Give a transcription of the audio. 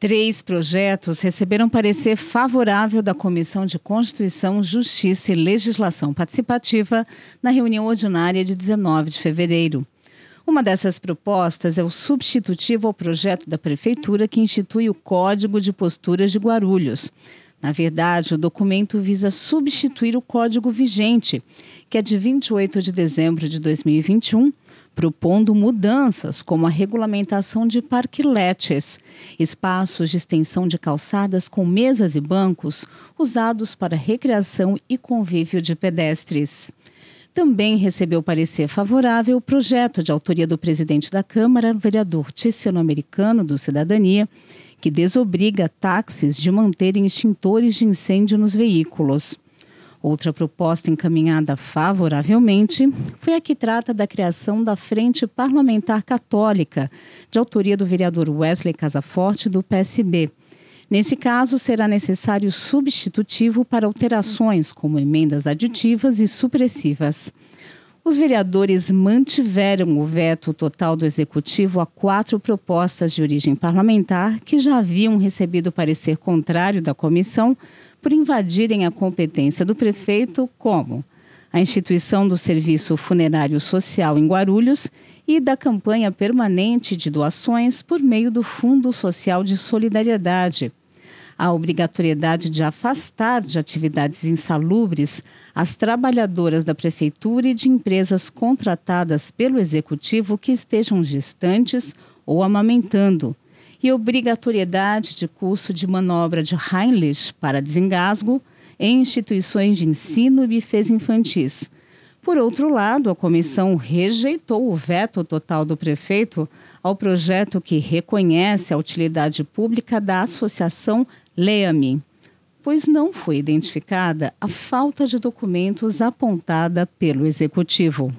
Três projetos receberam parecer favorável da Comissão de Constituição, Justiça e Legislação Participativa na reunião ordinária de 19 de fevereiro. Uma dessas propostas é o substitutivo ao projeto da Prefeitura que institui o Código de Posturas de Guarulhos. Na verdade, o documento visa substituir o código vigente, que é de 28 de dezembro de 2021, propondo mudanças como a regulamentação de parquiletes, espaços de extensão de calçadas com mesas e bancos usados para recreação e convívio de pedestres também recebeu parecer favorável o projeto de autoria do presidente da Câmara, vereador Ticiano Americano, do Cidadania, que desobriga táxis de manterem extintores de incêndio nos veículos. Outra proposta encaminhada favoravelmente foi a que trata da criação da Frente Parlamentar Católica, de autoria do vereador Wesley Casaforte, do PSB. Nesse caso, será necessário substitutivo para alterações, como emendas aditivas e supressivas. Os vereadores mantiveram o veto total do executivo a quatro propostas de origem parlamentar que já haviam recebido parecer contrário da comissão por invadirem a competência do prefeito, como a instituição do Serviço Funerário Social em Guarulhos e da campanha permanente de doações por meio do Fundo Social de Solidariedade, a obrigatoriedade de afastar de atividades insalubres as trabalhadoras da prefeitura e de empresas contratadas pelo executivo que estejam gestantes ou amamentando, e obrigatoriedade de curso de manobra de Heinrich para desengasgo em instituições de ensino e bifes infantis por outro lado, a comissão rejeitou o veto total do prefeito ao projeto que reconhece a utilidade pública da associação Leame, pois não foi identificada a falta de documentos apontada pelo executivo.